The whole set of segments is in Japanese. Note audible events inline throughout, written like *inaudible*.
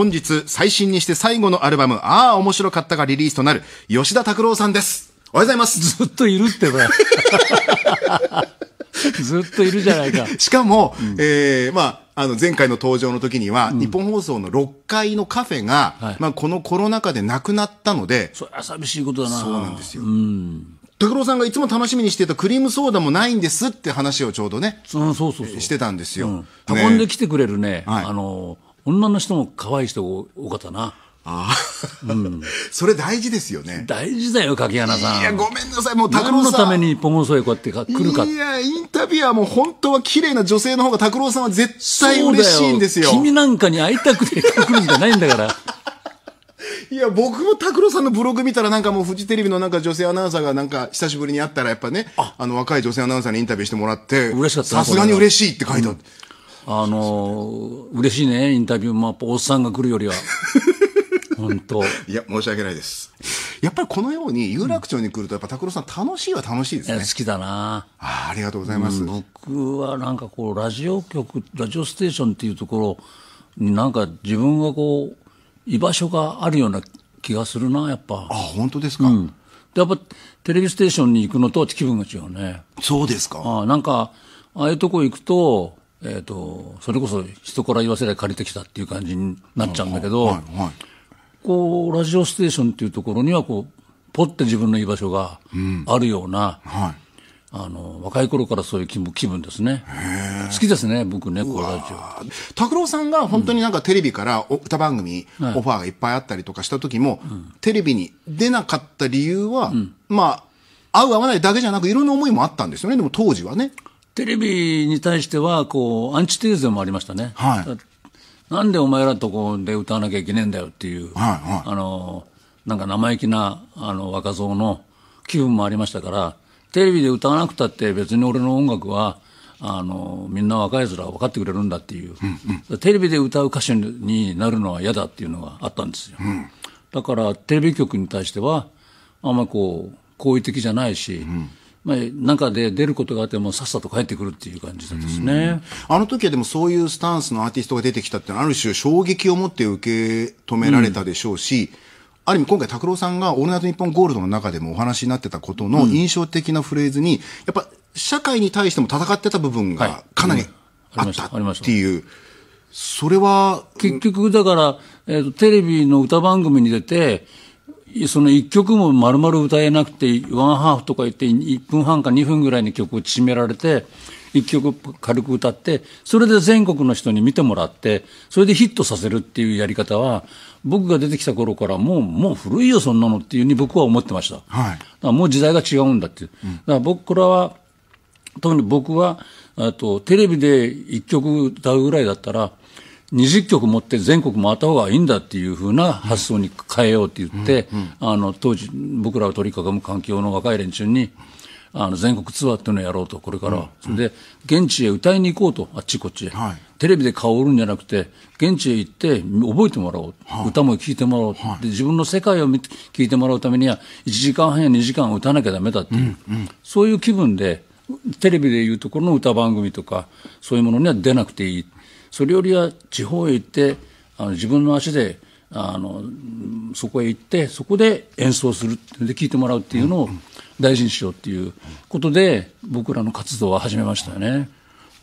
本日最新にして最後のアルバム、ああ、面白かったがリリースとなる、吉田拓郎さんです。おはようございます。ずっといるってば。*laughs* ずっといるじゃないか。しかも、うん、ええー、まあ、あの、前回の登場の時には、うん、日本放送の6階のカフェが、はい、まあ、このコロナ禍でなくなったので、そりゃ寂しいことだな。そうなんですよ。うん拓郎さんがいつも楽しみにしていたクリームソーダもないんですって話をちょうどね、そうそうそうしてたんですよ、うん、運んできてくれるね、はい、あのー女の人も可愛い人多かったな。ああ、うん、*laughs* それ大事ですよね。大事だよ、柿原さん。いや、ごめんなさい、もう拓郎さん。何のためにポンソエこうやって来るか。いや、インタビュアーも本当は綺麗な女性の方が拓郎さんは絶対嬉しいんですよ。よ君なんかに会いたくて来るんじゃないんだから。*laughs* いや、僕も拓郎さんのブログ見たらなんかもうフジテレビのなんか女性アナウンサーがなんか久しぶりに会ったらやっぱね、あの若い女性アナウンサーにインタビューしてもらって、嬉しかったさすがに嬉しいって書いてある。うんあの嬉しいねインタビューもやっぱおっさんが来るよりは *laughs* 本当いや申し訳ないですやっぱりこのように有楽町に来るとやっぱ拓郎さん楽しいは楽しいですね好きだなあありがとうございます、うん、僕はなんかこうラジオ局ラジオステーションっていうところになんか自分がこう居場所があるような気がするなやっぱあ本当ですか、うん、やっぱテレビステーションに行くのと気分が違うねそうですかあなんかああいうとこ行くとえっ、ー、と、それこそ人から言わせりゃ借りてきたっていう感じになっちゃうんだけど、はいはいはい、こう、ラジオステーションっていうところには、こう、ぽって自分の居場所があるような、うんはい、あの、若い頃からそういう気分気分ですね。好きですね、僕ね、このラジオ。拓郎さんが本当になんかテレビからお、うん、歌番組、オファーがいっぱいあったりとかした時も、テレビに出なかった理由は、まあ、合う合わないだけじゃなく、いろんな思いもあったんですよね、でも当時はね。テレビに対しては、こう、アンチテーゼもありましたね。はい。なんでお前らとこで歌わなきゃいけねえんだよっていう、はいはい、あの、なんか生意気な、あの、若造の気分もありましたから、テレビで歌わなくたって別に俺の音楽は、あの、みんな若い奴らは分かってくれるんだっていう、うんうん、テレビで歌う歌手になるのは嫌だっていうのがあったんですよ。うん、だから、テレビ局に対しては、あんまこう、好意的じゃないし、うんまあ、中で出ることがあってもさっさと帰ってくるっていう感じなんですね。あの時はでもそういうスタンスのアーティストが出てきたってある種衝撃を持って受け止められたでしょうし、うん、ある意味今回拓郎さんが「オールナイトニッポンゴールド」の中でもお話になってたことの印象的なフレーズに、やっぱ社会に対しても戦ってた部分がかなりあったっていう。それは結局だから、えーと、テレビの歌番組に出て、その一曲も丸々歌えなくて、ワンハーフとか言って1分半か2分ぐらいの曲を縮められて、一曲軽く歌って、それで全国の人に見てもらって、それでヒットさせるっていうやり方は、僕が出てきた頃からもう、もう古いよ、そんなのっていうに僕は思ってました。はい。だからもう時代が違うんだっていう。うん、だから僕らは、特に僕は、あと、テレビで一曲歌うぐらいだったら、20曲持って全国回った方がいいんだっていうふうな発想に変えようって言って、あの当時僕らを取り囲む環境の若い連中にあの全国ツアーっていうのをやろうとこれから、で現地へ歌いに行こうとあっちこっちへ、はい、テレビで顔を売るんじゃなくて現地へ行って覚えてもらおう、はい、歌も聴いてもらおう、はい、で自分の世界を聴いてもらうためには1時間半や2時間歌わなきゃだめだっていう、うんうん、そういう気分でテレビでいうところの歌番組とかそういうものには出なくていいそれよりは地方へ行ってあの自分の足であのそこへ行ってそこで演奏するで聴いてもらうっていうのを大事にしようっていうことで僕らの活動は始めましたよね。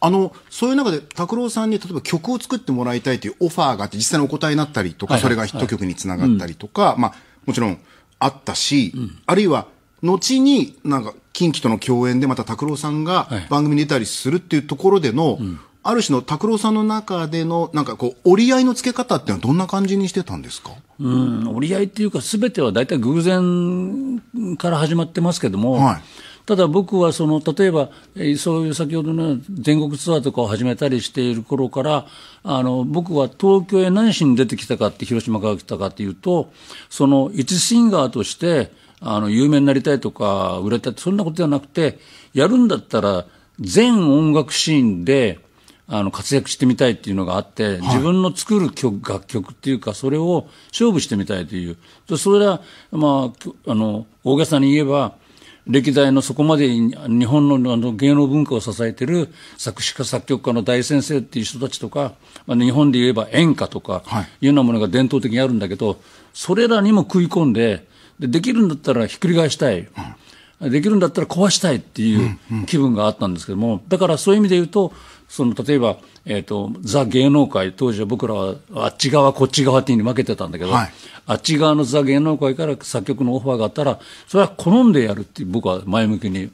あのそういう中で拓郎さんに例えば曲を作ってもらいたいというオファーがあって実際にお答えになったりとか、はいはい、それがヒット曲につながったりとか、はいうん、まあ、もちろんあったし、うん、あるいは後に、なんか、近畿との共演でまた拓郎さんが番組に出たりするっていうところでの、はいうん、ある種の拓郎さんの中での、なんかこう、折り合いのつけ方っていうのはどんな感じにしてたんですかうん、折り合いっていうか、すべては大体偶然から始まってますけども、はい、ただ僕はその、例えば、そういう先ほどの全国ツアーとかを始めたりしている頃から、あの、僕は東京へ何しに出てきたかって、広島から来たかっていうと、その、一シンガーとして、あの、有名になりたいとか、売れたって、そんなことではなくて、やるんだったら、全音楽シーンで、あの、活躍してみたいっていうのがあって、自分の作る曲、楽曲っていうか、それを勝負してみたいという。それは、まあ、あの、大げさに言えば、歴代のそこまで日本のあの芸能文化を支えてる作詞家作曲家の大先生っていう人たちとか、まあ、日本で言えば演歌とかいうようなものが伝統的にあるんだけど、それらにも食い込んででできるんだったらひっくり返したい、うん、できるんだったら壊したいっていう気分があったんですけども、だからそういう意味で言うと、その例えば、えっ、ー、と、ザ芸能界、当時は僕らはあっち側、こっち側っていうに負けてたんだけど、はい、あっち側のザ芸能界から作曲のオファーがあったら、それは好んでやるって僕は前向きに、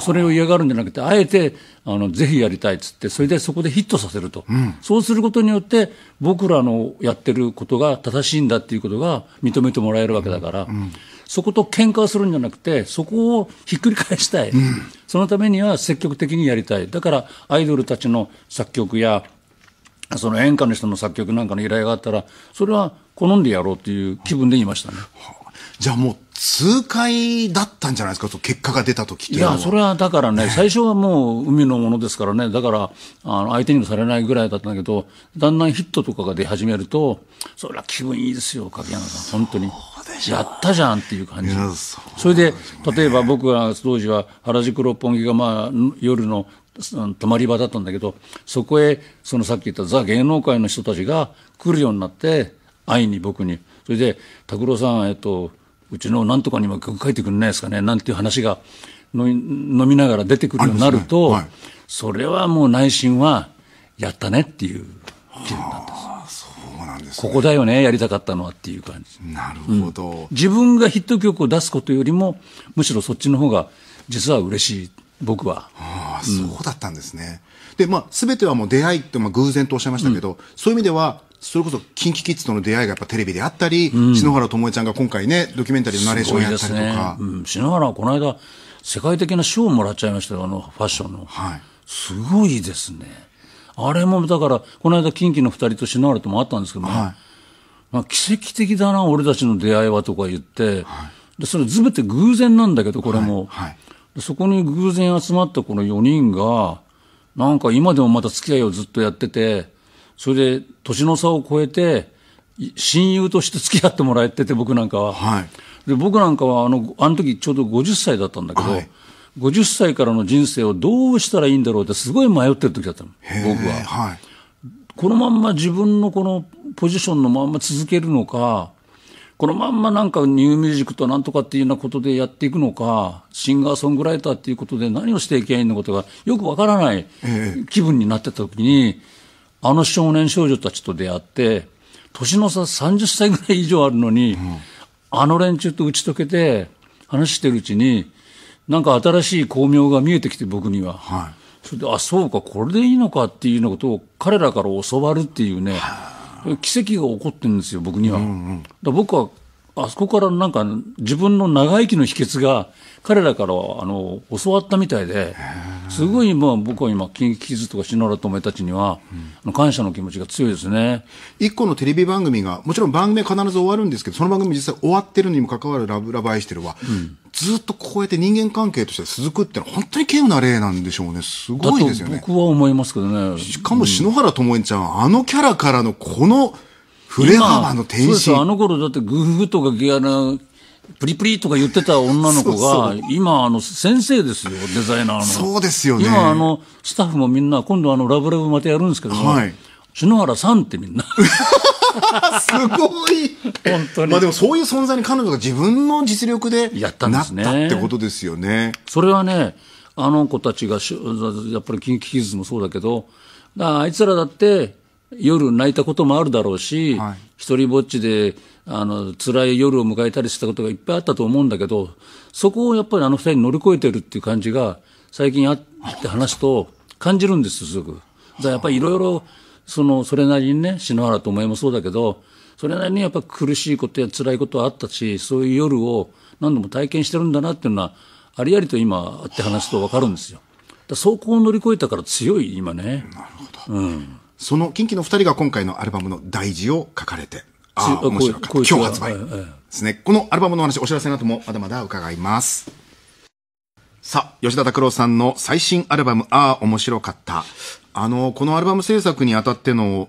それを嫌がるんじゃなくて、あえて、あの、ぜひやりたいっつって、それでそこでヒットさせると。うん、そうすることによって、僕らのやってることが正しいんだっていうことが認めてもらえるわけだから、うんうんそこと喧嘩をするんじゃなくて、そこをひっくり返したい、うん、そのためには積極的にやりたい、だからアイドルたちの作曲曲やその演歌の人の作曲なんかの依頼があったらそれは好んでやろうという気分で言いましたね。じゃあもう痛快だったんじゃないですか、の結果が出た時っていや、それはだからね、最初はもう海のものですからね、だからあの相手にもされないぐらいだったんだけど、だんだんヒットとかが出始めると、それは気分いいですよ、柿山さん、本当に。やったじゃんっていう感じ。そね、それで、例えば僕は当時は原宿六本木がまあ夜の泊まり場だったんだけどそこへそのさっき言ったザ芸能界の人たちが来るようになって会いに僕にそれで「拓郎さん、えっと、うちのなんとかにも曲書いてくれないですかね」なんていう話が飲みながら出てくるようになると、ねはい、それはもう内心はやったねっていう気分なんです。そうなんです、ね、ここだよねやりたかったのはっていう感じなるほど、うん、自分がヒット曲を出すことよりもむしろそっちの方が実は嬉しい僕は。ああ、そうだったんですね。うん、で、まあ、すべてはもう出会いって、まあ、偶然とおっしゃいましたけど、うん、そういう意味では、それこそ、キンキキッズとの出会いがやっぱテレビであったり、うん、篠原ともえちゃんが今回ね、ドキュメンタリーのナレーションやったりとか。ねうん、篠原はこの間、世界的な賞をもらっちゃいましたよ、あの、ファッションの。はい。すごいですね。あれも、だから、この間、キンキの二人と篠原ともあったんですけども、はい、まあ、奇跡的だな、俺たちの出会いはとか言って、はい、でそれ、ずって偶然なんだけど、これも。はい、はいそこに偶然集まったこの4人が、なんか今でもまた付き合いをずっとやってて、それで年の差を超えて、親友として付き合ってもらえてて、僕なんかは。はい、で僕なんかはあの、あの時ちょうど50歳だったんだけど、はい、50歳からの人生をどうしたらいいんだろうってすごい迷ってる時だったの、僕は。はい、このまんま自分のこのポジションのまんま続けるのか、このまんまなんかニューミュージックとなんとかっていうようなことでやっていくのか、シンガーソングライターっていうことで何をしていけばいいのかがよくわからない気分になってた時に、あの少年少女たちと出会って、年の差30歳ぐらい以上あるのに、うん、あの連中と打ち解けて話してるうちに、なんか新しい光明が見えてきて僕には。はい、それで、あ、そうか、これでいいのかっていうようなことを彼らから教わるっていうね。は奇跡が起こってるんですよ僕には、うんうん、僕はあそこからなんか自分の長生きの秘訣が彼らからあの教わったみたいですごいまあ僕は今近畿傷とか篠原智恵たちには、うん、感謝の気持ちが強いですね一個のテレビ番組がもちろん番組は必ず終わるんですけどその番組実際終わってるにもかかわらずラブラバイしてるは、うん、ずっとこうやって人間関係として続くってのは本当に稀有な例なんでしょうねすごいですよね僕は思いますけどねしかも篠原智恵ちゃん、うん、あのキャラからのこの振れ幅の天使あの頃だってグーフとかギアなプリプリとか言ってた女の子が、今、あの、先生ですよ、デザイナーの。そうですよね。今、あの、スタッフもみんな、今度、あの、ラブラブまたやるんですけども、はい、篠原さんってみんな。*laughs* すごい本当に。まあでも、そういう存在に彼女が自分の実力で、やったんですね。ってことですよね。それはね、あの子たちが、やっぱり、キンキキズもそうだけど、あいつらだって、夜泣いたこともあるだろうし、はい、一人ぼっちであの辛い夜を迎えたりしたことがいっぱいあったと思うんだけど、そこをやっぱりあの二人乗り越えてるっていう感じが、最近あって話すと感じるんですすぐ。だやっぱりいろいろ、その、それなりにね、篠原と思いもそうだけど、それなりにやっぱ苦しいことや辛いことはあったし、そういう夜を何度も体験してるんだなっていうのは、ありありと今、あって話すと分かるんですよ。だそこを乗り越えたから強い、今ね。なるほど。うん。その近畿の二人が今回のアルバムの大事を書かれて、ああ、面白かった。今日発売ですね。このアルバムの話、お知らせの後もまだまだ伺います。さあ、吉田拓郎さんの最新アルバム、ああ、面白かった。あの、このアルバム制作にあたっての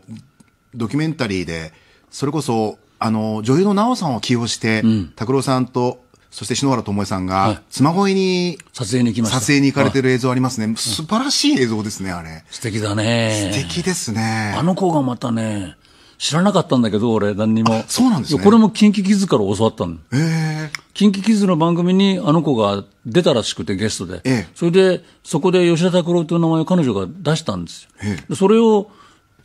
ドキュメンタリーで、それこそ、あの、女優の奈緒さんを起用して、拓、うん、郎さんとそして篠原智恵さんが、妻恋に、撮影に行きました。撮影に行かれてる映像ありますね。素晴らしい映像ですね、あれ。素敵だね。素敵ですね。あの子がまたね、知らなかったんだけど、俺、何にも。そうなんですね。これもキンキキズから教わったの。ええー。キンキキズの番組にあの子が出たらしくて、ゲストで。ええー。それで、そこで吉田拓郎という名前を彼女が出したんですよ。ええー。それを、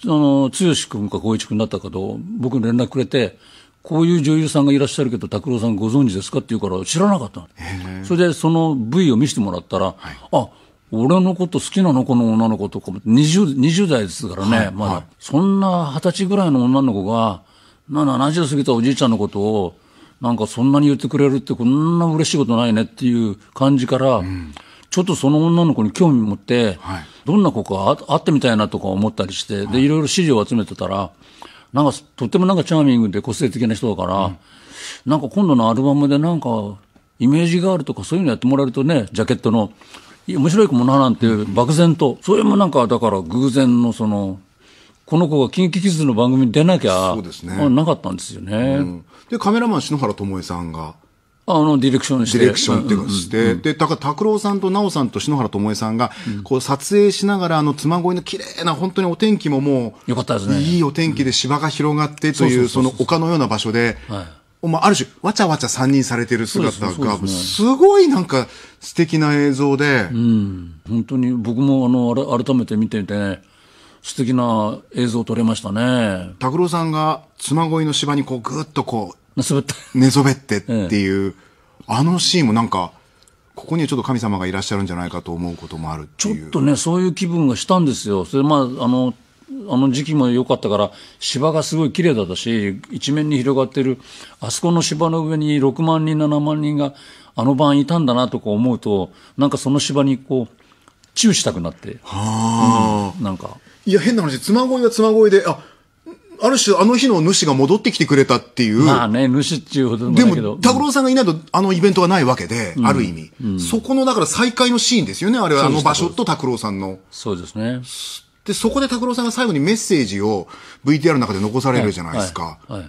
あの、剛君か光一君だったかと、僕に連絡くれて、こういう女優さんがいらっしゃるけど、拓郎さんご存知ですかって言うから、知らなかった。それで、その V を見せてもらったら、はい、あ、俺のこと好きなのこの女の子とか、20, 20代ですからね、はい、まだ、はい、そんな二十歳ぐらいの女の子が、な、70過ぎたおじいちゃんのことを、なんかそんなに言ってくれるってこんな嬉しいことないねっていう感じから、うんちょっとその女の子に興味持って、はい、どんな子か会ってみたいなとか思ったりして、で、いろいろ資料を集めてたら、なんか、とってもなんかチャーミングで個性的な人だから、うん、なんか今度のアルバムでなんか、イメージガールとかそういうのやってもらえるとね、ジャケットの、面白いかもななんて漠然と、それもなんかだから偶然のその、この子が近畿キズの番組に出なきゃ、そうですね。なかったんですよね。うん、で、カメラマン篠原智恵さんが、あのディレクションしてディレクションっていうかして、うんうんうん、でだから拓郎さんと奈緒さんと篠原智恵さんが、こう撮影しながらあの妻恋の綺麗な本当にお天気ももうよかったですねいいお天気で芝が広がってというその丘のような場所で、はいまあ、ある種わちゃわちゃ3人されてる姿がす,、ごいなんか素敵な映像で、うん、本当に僕もあの改めて見てて、素敵な映像撮れましたね拓郎さんが妻恋の芝にこうぐっとこう寝そべっ寝そべってっていう、あのシーンもなんか、ここにはちょっと神様がいらっしゃるんじゃないかと思うこともあるっていう。ちょっとね、そういう気分がしたんですよ。それまあ、あの、あの時期も良かったから、芝がすごい綺麗だったし、一面に広がってる、あそこの芝の上に6万人、7万人が、あの晩いたんだなとか思うと、なんかその芝にこう、チューしたくなって。はあ、うん、なんか。いや、変な話、妻恋は妻恋で、あ、ある種あの日の主が戻ってきてくれたっていう。まあね、主っていうほどでも、拓郎さんがいないとあのイベントはないわけで、うん、ある意味、うん、そこのだから再会のシーンですよね、あれはあの場所と拓郎さんの。そうですね。で、そこで拓郎さんが最後にメッセージを VTR の中で残されるじゃないですか。はい。はい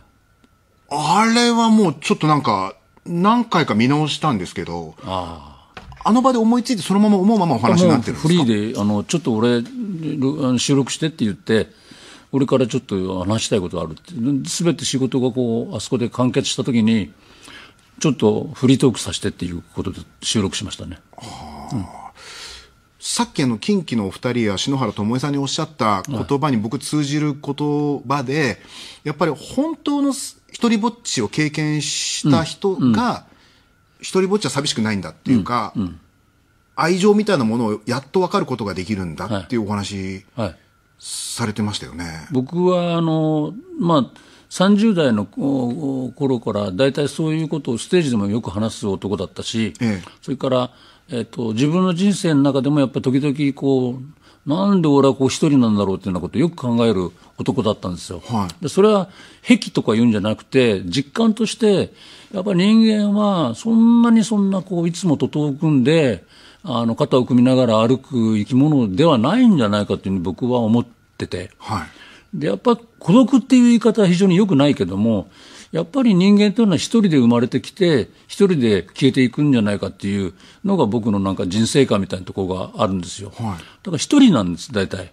はい、あれはもうちょっとなんか、何回か見直したんですけど、ああの場で思いついてそのまま思うままお話になってるんですかフリーで、あの、ちょっと俺、収録してって言って、俺からちょっと話したいことあるって。全て仕事がこう、あそこで完結した時に、ちょっとフリートークさせてっていうことで収録しましたね。さっきあの、近畿のお二人や篠原智恵さんにおっしゃった言葉に僕通じる言葉で、はい、やっぱり本当の一人ぼっちを経験した人が、一人ぼっちは寂しくないんだっていうか、うんうん愛情みたいなものをやっと分かることができるんだっていうお話、はいはい、されてましたよね僕はあの、まあ、30代の頃から大体そういうことをステージでもよく話す男だったし、ええ、それから、えっと、自分の人生の中でもやっぱり時々こうなんで俺はこう一人なんだろうっていうようなことをよく考える男だったんですよ、はい、でそれは癖とか言うんじゃなくて実感としてやっぱり人間はそんなにそんなこういつもと遠くんであの肩を組みながら歩く生き物ではないんじゃないかというふうに僕は思ってってて、はい、でやっぱ孤独っていう言い方は非常によくないけどもやっぱり人間というのは一人で生まれてきて一人で消えていくんじゃないかっていうのが僕のなんか人生観みたいなところがあるんですよ、はい、だから一人なんです大体。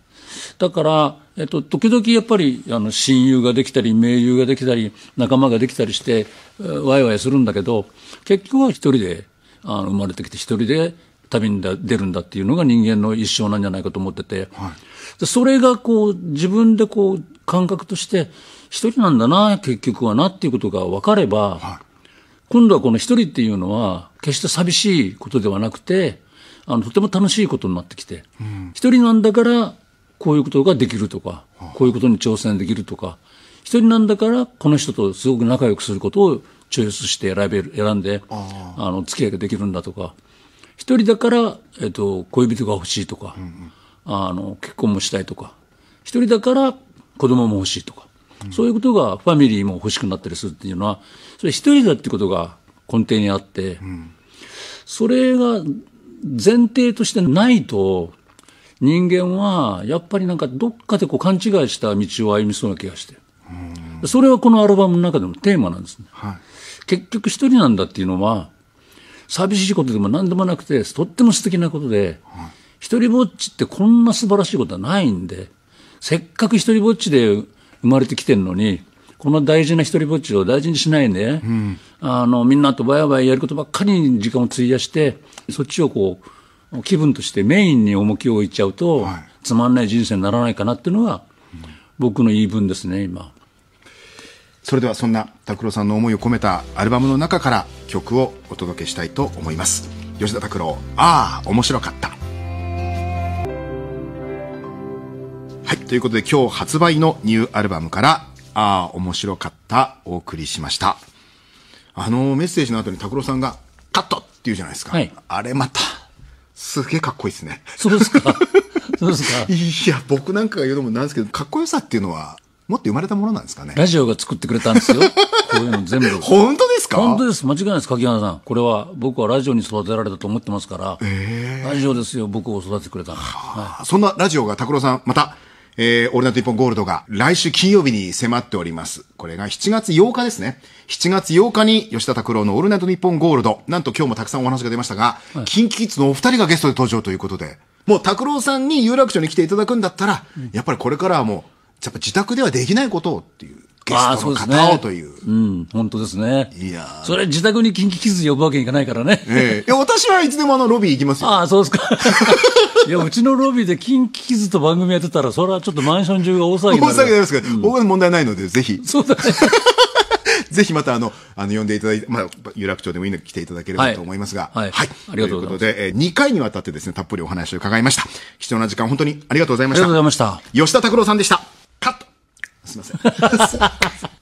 だから、えっと、時々やっぱりあの親友ができたり、盟友ができたり、仲間ができたりして、ワイワイするんだけど、結局は一人であの生まれてきて、一人で旅に出るんだっていうのが人間の一生なんじゃないかと思ってて、はい、それがこう自分でこう感覚として一人なんだな結局はなっていうことが分かれば、はい、今度はこの一人っていうのは決して寂しいことではなくてあのとても楽しいことになってきて、うん、一人なんだからこういうことができるとか、こういうことに挑戦できるとか、一人なんだからこの人とすごく仲良くすることをチョイスして選べる選んであの付き合いができるんだとか一人だから、えっと、恋人が欲しいとか、うんうん、あの結婚もしたいとか一人だから子供も欲しいとか、うん、そういうことがファミリーも欲しくなったりするっていうのはそれ一人だってことが根底にあって、うん、それが前提としてないと人間はやっぱりなんかどっかでこう勘違いした道を歩みそうな気がして、うん、それはこのアルバムの中でもテーマなんですね。はい、結局一人なんだっていうのは寂しいことでも何でもなくて、とっても素敵なことで、一人ぼっちってこんな素晴らしいことはないんで、せっかく一人ぼっちで生まれてきてるのに、この大事な一人ぼっちを大事にしないで、うん、あの、みんなとバイバイやることばっかりに時間を費やして、そっちをこう、気分としてメインに重きを置いちゃうと、はい、つまんない人生にならないかなっていうのが僕の言い分ですね、今。それではそんな拓郎さんの思いを込めたアルバムの中から曲をお届けしたいと思います吉田拓郎ああ面白かったはいということで今日発売のニューアルバムからああ面白かったお送りしましたあのメッセージの後に拓郎さんがカットって言うじゃないですか、はい、あれまたすげえかっこいいですねそうですかそうですか *laughs* いや僕なんかが言うのもなんですけどかっこよさっていうのは持って生まれたものなんですかね。ラジオが作ってくれたんですよ。*laughs* こういうの全部。本当ですか本当です。間違いないです、柿原さん。これは、僕はラジオに育てられたと思ってますから、えー、ラジオですよ、僕を育ててくれたはい。そんなラジオが、拓郎さん、また、えー、オールナイト日本ゴールドが来週金曜日に迫っております。これが7月8日ですね。7月8日に吉田拓郎のオールナイト日本ゴールド。なんと今日もたくさんお話が出ましたが、はい、キンキキッズのお二人がゲストで登場ということで、もう拓郎さんに有楽町に来ていただくんだったら、うん、やっぱりこれからはもうやっぱ自宅ではできないことをっていう。ゲストの方をという。うね、うん、本当ですね。いやそれ自宅に近畿キズ呼ぶわけにいかないからね。ええいや、私はいつでもあの、ロビー行きますよ。ああ、そうですか。*laughs* いや、うちのロビーで近畿キズと番組やってたら、それはちょっとマンション中が大騒ぎ大騒ぎになりますけど、うん、僕は問題ないので、ぜひ。そうだね。*laughs* ぜひまたあの、あの、呼んでいただいて、まあ、有楽町でもいいので来ていただければと思いますが、はい。はい。ありがとうございます。ということで、えー、2回にわたってですね、たっぷりお話を伺いました。貴重な時間、本当にありがとうございました。ありがとうございました。吉田拓郎さんでした。すいません。*laughs*